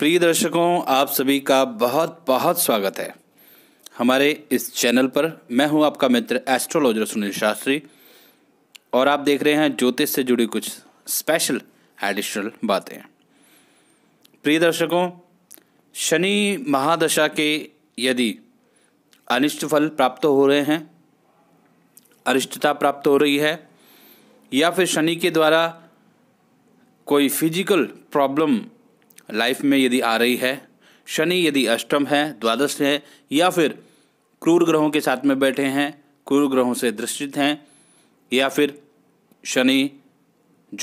प्रिय दर्शकों आप सभी का बहुत बहुत स्वागत है हमारे इस चैनल पर मैं हूं आपका मित्र एस्ट्रोलॉजर सुनील शास्त्री और आप देख रहे हैं ज्योतिष से जुड़ी कुछ स्पेशल एडिशनल बातें प्रिय दर्शकों शनि महादशा के यदि अनिष्ट फल प्राप्त हो रहे हैं अरिष्टता प्राप्त हो रही है या फिर शनि के द्वारा कोई फिजिकल प्रॉब्लम लाइफ में यदि आ रही है शनि यदि अष्टम है द्वादश है या फिर क्रूर ग्रहों के साथ में बैठे हैं क्रूर ग्रहों से दृष्टित हैं या फिर शनि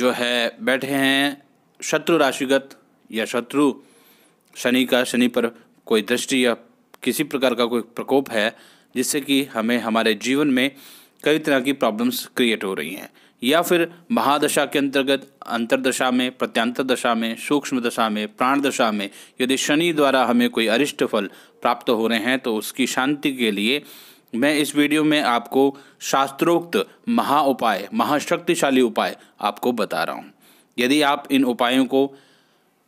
जो है बैठे हैं शत्रु राशिगत या शत्रु शनि का शनि पर कोई दृष्टि या किसी प्रकार का कोई प्रकोप है जिससे कि हमें हमारे जीवन में कई तरह की प्रॉब्लम्स क्रिएट हो रही हैं या फिर महादशा के अंतर्गत अंतरदशा में प्रत्यंतर दशा में सूक्ष्म दशा में प्राण दशा में यदि शनि द्वारा हमें कोई अरिष्ट फल प्राप्त हो रहे हैं तो उसकी शांति के लिए मैं इस वीडियो में आपको शास्त्रोक्त महा उपाय महाशक्तिशाली उपाय आपको बता रहा हूँ यदि आप इन उपायों को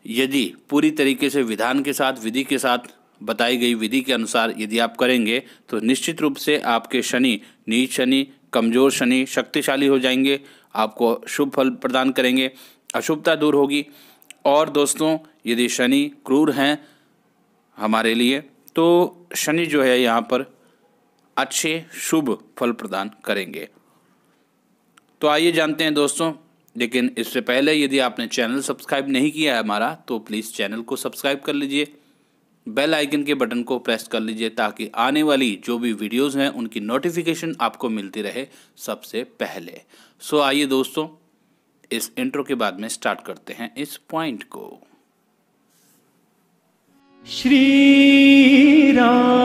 यदि पूरी तरीके से विधान के साथ विधि के साथ बताई गई विधि के अनुसार यदि आप करेंगे तो निश्चित रूप से आपके शनि नीच शनि कमज़ोर शनि शक्तिशाली हो जाएंगे आपको शुभ फल प्रदान करेंगे अशुभता दूर होगी और दोस्तों यदि शनि क्रूर हैं हमारे लिए तो शनि जो है यहाँ पर अच्छे शुभ फल प्रदान करेंगे तो आइए जानते हैं दोस्तों लेकिन इससे पहले यदि आपने चैनल सब्सक्राइब नहीं किया है हमारा तो प्लीज़ चैनल को सब्सक्राइब कर लीजिए बेल आइकन के बटन को प्रेस कर लीजिए ताकि आने वाली जो भी वीडियोस हैं उनकी नोटिफिकेशन आपको मिलती रहे सबसे पहले सो so, आइए दोस्तों इस इंट्रो के बाद में स्टार्ट करते हैं इस पॉइंट को श्री राम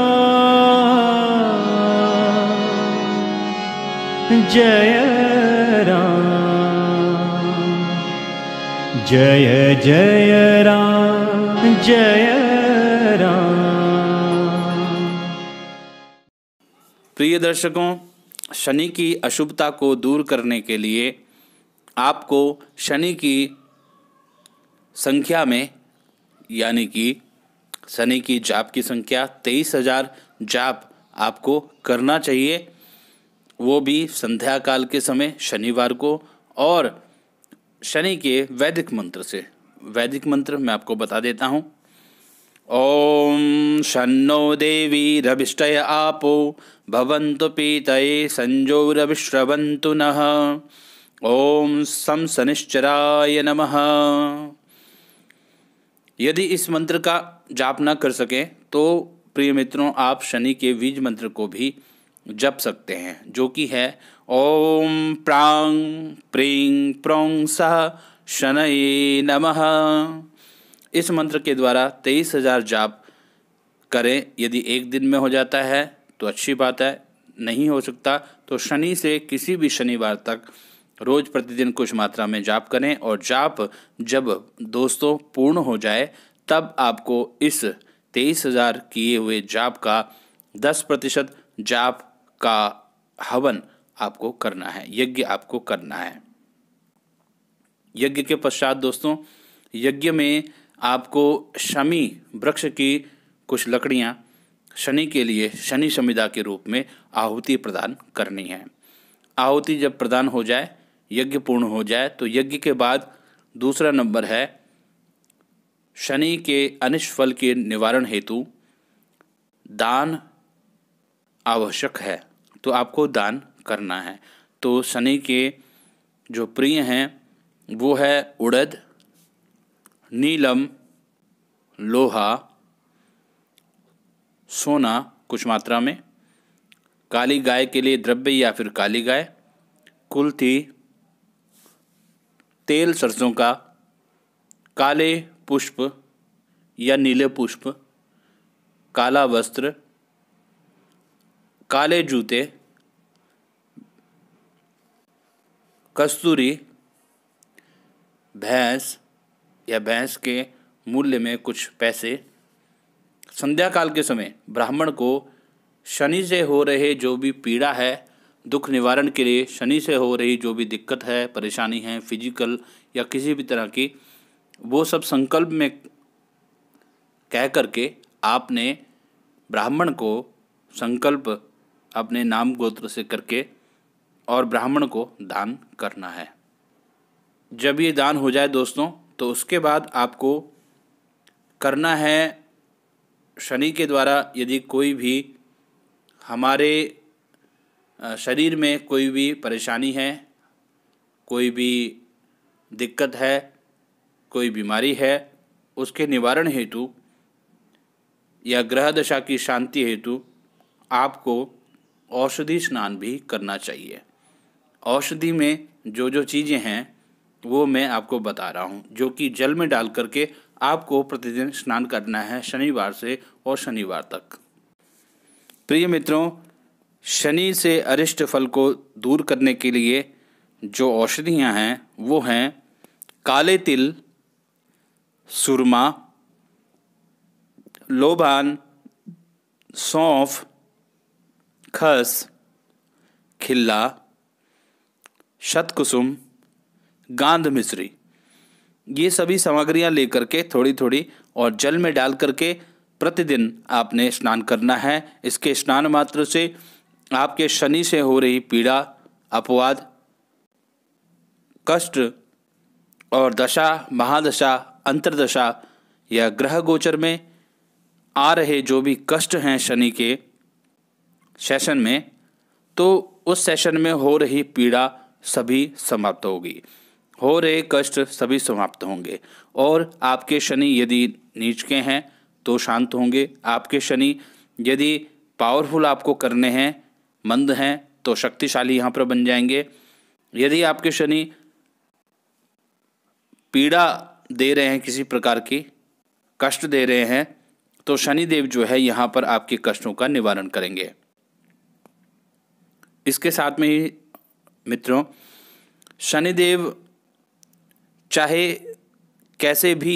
जय राम जय जय राम जय प्रिय दर्शकों शनि की अशुभता को दूर करने के लिए आपको शनि की संख्या में यानी कि शनि की जाप की संख्या तेईस हजार जाप आपको करना चाहिए वो भी संध्या काल के समय शनिवार को और शनि के वैदिक मंत्र से वैदिक मंत्र मैं आपको बता देता हूँ ओम शन्नो देवी रविष्ट आपो भवन्तु पीतये सञ्जोरविश्रवन्तु नः ओम सम शनिश्चराय नमः यदि इस मंत्र का जाप न कर सकें तो प्रिय मित्रों आप शनि के बीज मंत्र को भी जप सकते हैं जो कि है ओम प्रांग प्रीं प्रौ सह शनये नमः इस मंत्र के द्वारा तेईस हज़ार जाप करें यदि एक दिन में हो जाता है तो अच्छी बात है नहीं हो सकता तो शनि से किसी भी शनिवार तक रोज प्रतिदिन कुछ मात्रा में जाप करें और जाप जब दोस्तों पूर्ण हो जाए तब आपको इस तेईस हजार किए हुए जाप का दस प्रतिशत जाप का हवन आपको करना है यज्ञ आपको करना है यज्ञ के पश्चात दोस्तों यज्ञ में आपको शमी वृक्ष की कुछ लकड़ियाँ शनि के लिए शनि संविदा के रूप में आहुति प्रदान करनी है आहुति जब प्रदान हो जाए यज्ञ पूर्ण हो जाए तो यज्ञ के बाद दूसरा नंबर है शनि के अनिष्फल के निवारण हेतु दान आवश्यक है तो आपको दान करना है तो शनि के जो प्रिय हैं वो है उड़द नीलम लोहा सोना कुछ मात्रा में काली गाय के लिए द्रव्य या फिर काली गाय कुल्थी तेल सरसों का काले पुष्प या नीले पुष्प काला वस्त्र काले जूते कस्तूरी भैंस या भैंस के मूल्य में कुछ पैसे संध्या काल के समय ब्राह्मण को शनि से हो रहे जो भी पीड़ा है दुख निवारण के लिए शनि से हो रही जो भी दिक्कत है परेशानी है फिजिकल या किसी भी तरह की वो सब संकल्प में कह करके आपने ब्राह्मण को संकल्प अपने नाम गोत्र से करके और ब्राह्मण को दान करना है जब ये दान हो जाए दोस्तों तो उसके बाद आपको करना है शनि के द्वारा यदि कोई भी हमारे शरीर में कोई भी परेशानी है कोई भी दिक्कत है कोई बीमारी है उसके निवारण हेतु या ग्रह दशा की शांति हेतु आपको औषधि स्नान भी करना चाहिए औषधि में जो जो चीज़ें हैं वो मैं आपको बता रहा हूँ जो कि जल में डाल करके आपको प्रतिदिन स्नान करना है शनिवार से और शनिवार तक प्रिय मित्रों शनि से अरिष्ट फल को दूर करने के लिए जो औषधियाँ हैं वो हैं काले तिल सुरमा लोभान सौंफ खस खिल्ला शतकुसुम गांध मिश्री ये सभी सामग्रियां लेकर के थोड़ी थोड़ी और जल में डाल करके प्रतिदिन आपने स्नान करना है इसके स्नान मात्र से आपके शनि से हो रही पीड़ा अपवाद कष्ट और दशा महादशा अंतरदशा या ग्रह गोचर में आ रहे जो भी कष्ट हैं शनि के सेशन में तो उस सेशन में हो रही पीड़ा सभी समाप्त होगी हो रहे कष्ट सभी समाप्त होंगे और आपके शनि यदि नीच के हैं तो शांत होंगे आपके शनि यदि पावरफुल आपको करने हैं मंद हैं तो शक्तिशाली यहाँ पर बन जाएंगे यदि आपके शनि पीड़ा दे रहे हैं किसी प्रकार की कष्ट दे रहे हैं तो शनिदेव जो है यहाँ पर आपके कष्टों का निवारण करेंगे इसके साथ में ही मित्रों शनिदेव चाहे कैसे भी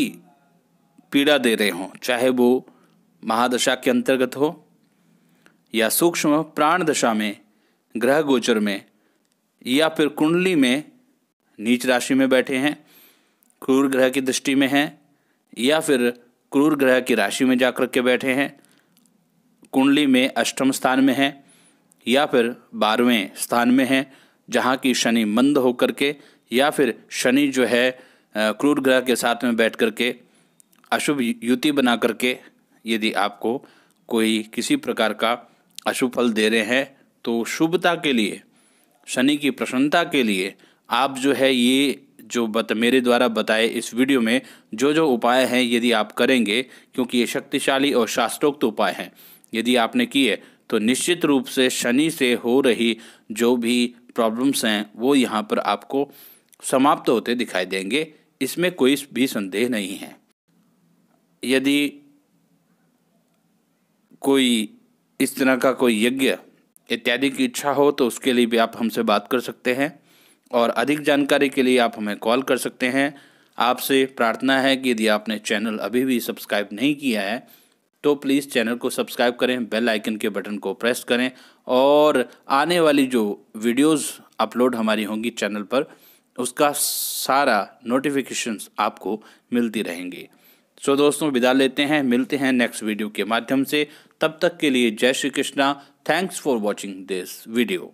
पीड़ा दे रहे हों चाहे वो महादशा के अंतर्गत हो या सूक्ष्म प्राण दशा में ग्रह गोचर में या फिर कुंडली में नीच राशि में बैठे हैं क्रूर ग्रह की दृष्टि में हैं या फिर क्रूर ग्रह की राशि में जाकर के बैठे हैं कुंडली में अष्टम स्थान में हैं या फिर बारहवें स्थान में हैं जहाँ की शनि मंद होकर के या फिर शनि जो है क्रूर ग्रह के साथ में बैठ करके अशुभ युति बना करके यदि आपको कोई किसी प्रकार का अशुभ फल दे रहे हैं तो शुभता के लिए शनि की प्रसन्नता के लिए आप जो है ये जो बत मेरे द्वारा बताए इस वीडियो में जो जो उपाय हैं यदि आप करेंगे क्योंकि ये शक्तिशाली और शास्त्रोक्त उपाय हैं यदि आपने किए तो निश्चित रूप से शनि से हो रही जो भी प्रॉब्लम्स हैं वो यहाँ पर आपको समाप्त होते दिखाई देंगे इसमें कोई भी संदेह नहीं है यदि कोई इस तरह का कोई यज्ञ इत्यादि की इच्छा हो तो उसके लिए भी आप हमसे बात कर सकते हैं और अधिक जानकारी के लिए आप हमें कॉल कर सकते हैं आपसे प्रार्थना है कि यदि आपने चैनल अभी भी सब्सक्राइब नहीं किया है तो प्लीज़ चैनल को सब्सक्राइब करें बेल आइकन के बटन को प्रेस करें और आने वाली जो वीडियोस अपलोड हमारी होंगी चैनल पर उसका सारा नोटिफिकेशंस आपको मिलती रहेंगे सो so दोस्तों विदा लेते हैं मिलते हैं नेक्स्ट वीडियो के माध्यम से तब तक के लिए जय Shri Krishna thanks for watching this video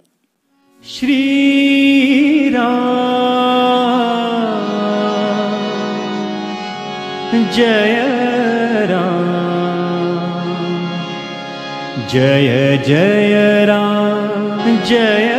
Shri Ram जय राम जय जय राम जय